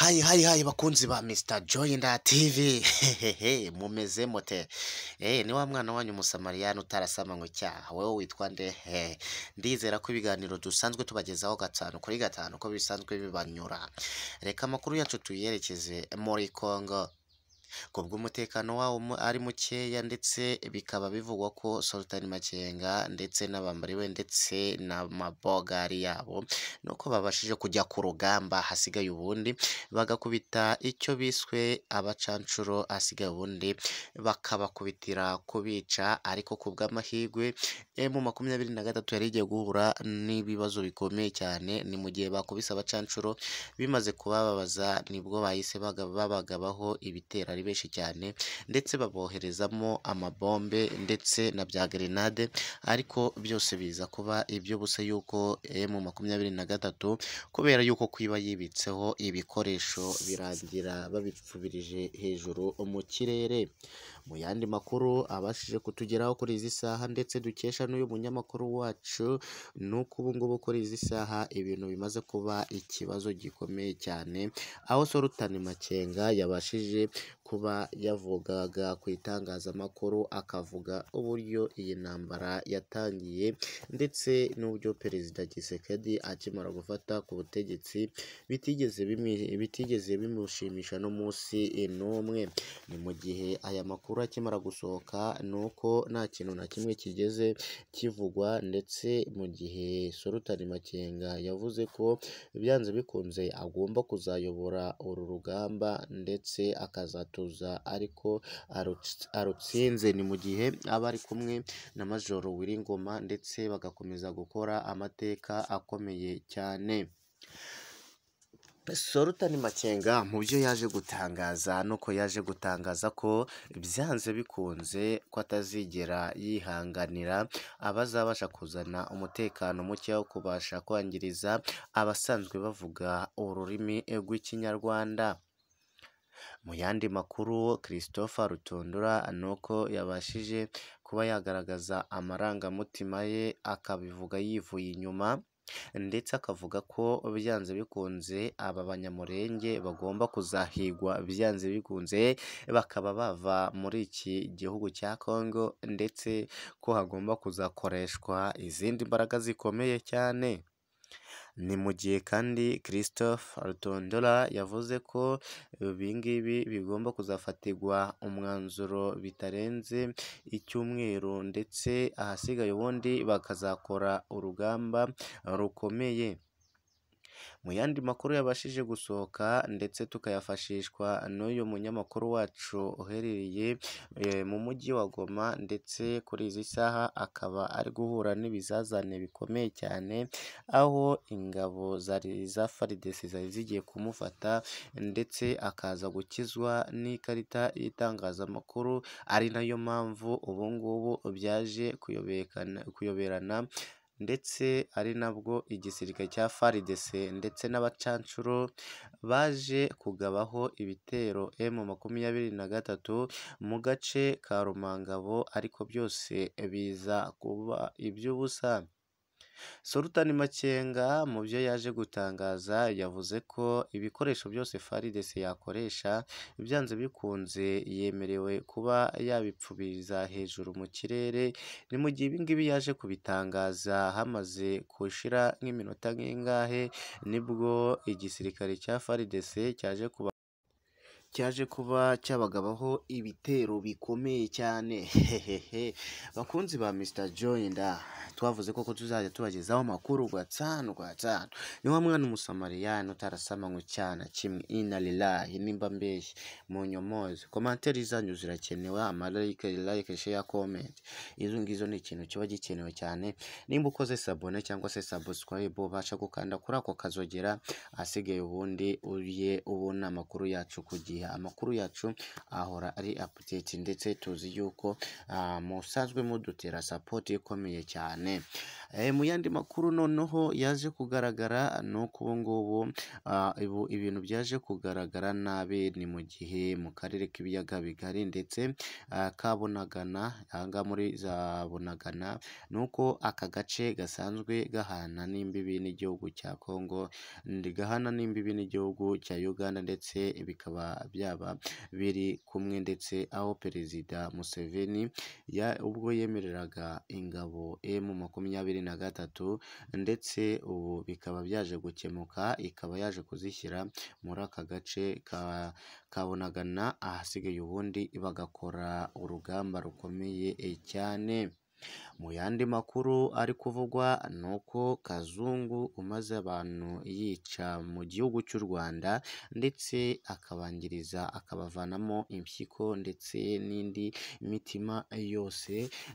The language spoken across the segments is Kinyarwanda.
hayi hayi hayi bakunzi ba misita joyinda tivi hehehe mumeze mote eee eh, ni wa mwana wanyu umusamariyani utarasama icyaha wowe witwa nde ndizera ko ibiganiro dusanzwe tubagezaho gatanu kuri gatanu ko bisanzwe bibanyura reka amakuru yacu tuyerekeze muri congo ku bw'umutekano wawo ari mukeya ndetse bikaba bivugwa ko Sultan Makenga ndetse n'abambari we ndetse n'amabogari yabo nuko babashije kujya ku rugamba hasigaye ubundi bagakubita icyo biswe abacanshuro hasigaye ubundi bakabakubitira kubica ariko ku bw'amahirwe eh, mu makumyabiri na gatatu yari igiye guhura n'ibibazo bikomeye cyane ni mu gihe bakubise abacancuro bimaze kubababaza nibwo bahise babagabaho ibitero ari benshi cyane ndetse baboherezamo amabombe ndetse na bya grenade ariko byose biza kuba iby'ubusa yuko emu eh, makumyabiri na gatatu kubera yuko kwiba yibitseho ibikoresho birangira babipfubirije hejuru mu kirere mu yandi makuru abashije kutugeraho kuri izi saha ndetse dukesha n'uyu munyamakuru wacu ni uko ubu ngubu kuri izi saha ibintu bimaze kuba ikibazo gikomeye cyane aho sorutani makenga yabashije kuba yavugaga ku itangazamakuru akavuga uburyo iyi ntambara yatangiye ndetse n'uburyo perezida Gisekedi akimara gufata ku butegetsi bitigeze bitigeze bimushimisha n'umunsi n'umwe ni mu gihe aya makuru akimara gusohoka ni uko nta kintu na kimwe kigeze kivugwa ndetse mu gihe Solutani Makenga yavuze ko byanze bikunze agomba kuzayobora uru rugamba ndetse akazatora kumufotoza ariko arutsinze, ni mu gihe aba ari kumwe na Majoro Nyiringoma ndetse bagakomeza gukora amateka akomeye cyane. Solutani Makenga mu byo yaje gutangaza nuko yaje gutangaza ko byanze bikunze ko atazigera yihanganira abazabasha kuzana umutekano muke wo kubasha kwangiriza abasanzwe bavuga ururimi rw'ikinyarwanda. Mu yandi makuru Christopher Rutundura ni uko yabashije kuba yagaragaza amarangamutima ye akabivuga yivuye inyuma ndetse akavuga ko byanze bikunze aba banyamurenge bagomba kuzahigwa byanze bikunze bakaba bava muri iki gihugu cya Congo ndetse ko hagomba kuzakoreshwa izindi mbaraga zikomeye cyane. Ni mu gihe kandi Christophe Rutondora yavuze ko ibingibi bigomba kuzafatirwa umwanzuro bitarenze icyumweru ndetse ahasigaye ubundi bakazakora urugamba rukomeye. Mu yandi makuru yabashije gusohoka ndetse tukayafashishwa n'uyu munyamakuru wacu uherereye eh, mu mujyi wa Goma ndetse kuri izi saha akaba ari guhura n'ibizazane bikomeye cyane, aho ingabo za faridesi zari zigiye kumufata ndetse akaza gukizwa n'ikarita y'itangazamakuru, ari nayo mpamvu ubu ngubu byaje kuyoberana ndetse ari nabwo igisirikare cya FARDC ndetse n'abacanshuro baje kugabaho ibitero m gatatu mu gace ka Rumangabo ariko byose biza kuba iby'ubusa. Sultan Makenga mu byo yaje gutangaza yavuze ko ibikoresho byose FARDC yakoresha byanze bikunze yemerewe kuba yabipfubiriza hejuru mu kirere, ni mu gihe ibi yaje kubitangaza hamaze kushira nk'iminota nk'ingahe nibwo igisirikare cya FARDC cyaje kuba cyaje kuba cyabagabaho ibitero bikomeye cyane hehehe bakunzi ba Mr Joyenda twavuze koko tuzajya tubagezaho amakuru gatanu gatanu niho mwana umusamariyani utarasamanywe cyane kimwe inarilahi nimba mbeshye mu nyomozi komantere zanyu zirakenewe amarayike like share comment izo ngizo ni ikintu kiba gikenewe cyane nimba ukoze sabone cyangwa se subscribe ubasha gukanda kuri ako kazogera asigaye ubundi uye ubona amakuru yacu ku gihe gihe amakuru yacu ahora ari apudeti ndetse tuzi yuko ah, musanzwe mudutera sapoti ikomeye cyane. Eh, mu yandi makuru noneho yaje kugaragara ni uko ubu ngubu ah, ibintu byaje kugaragara nabi ni mu gihe mu karere k'ibiyaga bigari ndetse ah, ka Bunagana, aha muri za Bunagana ni uko aka gace gasanzwe gahana n'imbibi n'igihugu cya Kongo, gahana n'imbibi n'igihugu cya Uganda ndetse bikaba byaba biri kumwe ndetse aho Perezida Museveni ubwo yemereraga ingabo emu makumyabiri makumyabiri na gatatu ndetse ubu bikaba byaje gukemuka ikaba yaje kuzishyira muri aka gace ka Bunagana ahasigaye ubundi bagakora urugamba rukomeye cyane. Mu yandi makuru ari kuvugwa ni uko Kazungu umaze abantu yica mu gihugu cy'u Rwanda ndetse akabangiriza akabavanamo impyiko ndetse n'indi mitima yose,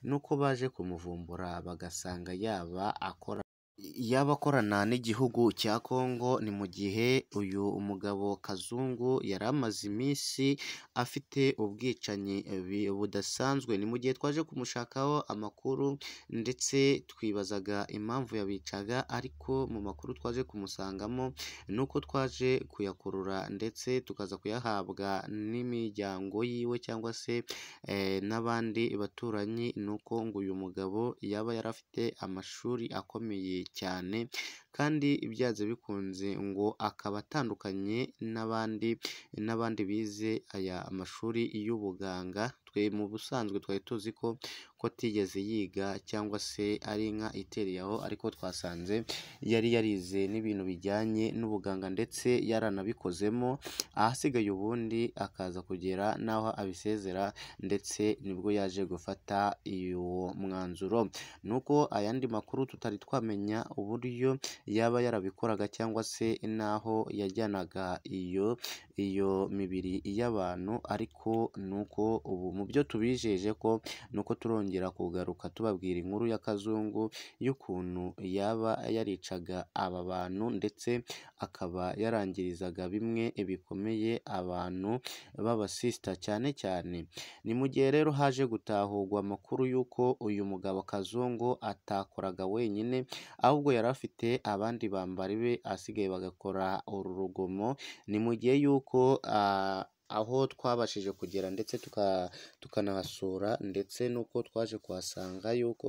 nuko baje kumuvumbura bagasanga yaba akora. yaba n'igihugu cya Congo ni mu gihe uyu umugabo Kazungu yari amaze iminsi afite ubwicanyi budasanzwe, ni mu gihe twaje kumushakaho amakuru ndetse twibazaga impamvu yabicaga ariko mu makuru twaje kumusangamo ni uko twaje kuyakurura ndetse tukaza kuyahabwa n'imiryango yiwe cyangwa se eh, n'abandi baturanyi, ni uko ngo uyu mugabo yaba yari afite amashuri akomeye cyane. cyane kandi byanze bikunze ngo akaba atandukanye n'abandi n'abandi bize aya amashuri y'ubuganga twe mu busanzwe twari tuzi ko atigeze yiga cyangwa se ari inka itereye aho ariko twasanze yari yarize n'ibintu bijyanye n'ubuganga ndetse yaranabikozemo ahasigaye ubundi akaza kugera n'aho abisezera ndetse nibwo yaje gufata uwo mwanzuro nuko ayandi makuru tutari twamenya uburyo yaba yarabikoraga cyangwa se n'aho yajyanaga iyo iyo mibiri y'abantu ariko ni uko ubu mu byo tubijeje ko ni uko turongera kugaruka tubabwira inkuru ya kazungu y'ukuntu yaba yaricaga aba bantu ndetse akaba yarangirizaga bimwe bikomeye abantu babasista cyane cyane ni mu gihe rero haje gutahurwa amakuru y'uko uyu mugabo kazungu atakoraga wenyine ahubwo yari afite abandi bambara ibe ahasigaye bagakora uru rugomo, ni mu gihe y'uko aho twabashije kugera ndetse tukanahasura ndetse n'uko twaje kuhasanga y'uko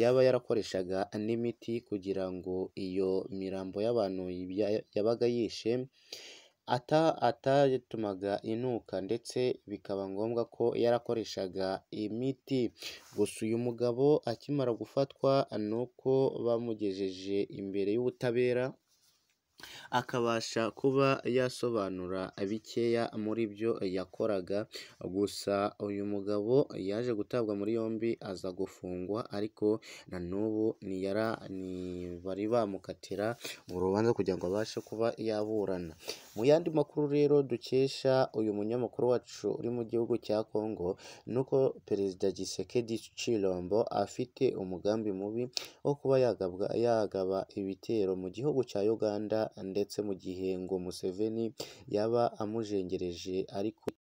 yaba yarakoreshaga n'imiti kugira ngo iyo mirambo y'abantu yabaga yishe ata ata inuka ndetse bikaba ngombwa ko yarakoreshaga imiti, gusa uyu mugabo akimara gufatwa ni uko bamugejeje imbere y'ubutabera. akabasha kuba yasobanura bikeya muri byo yakoraga, gusa uyu mugabo yaje gutabwa muri yombi aza gufungwa ariko na n'ubu ntibari bamukatira urubanza kugira ngo abashe kuba yaburana. Mu yandi makuru rero dukesha uyu munyamakuru wacu uri mu gihugu cya Congo, ni uko Perezida Tshisekedi Tshilombo afite umugambi mubi wo kuba yagaba ibitero mu gihugu cya Uganda ndetse mu gihe ngo Museveni yaba amujengereje ariko.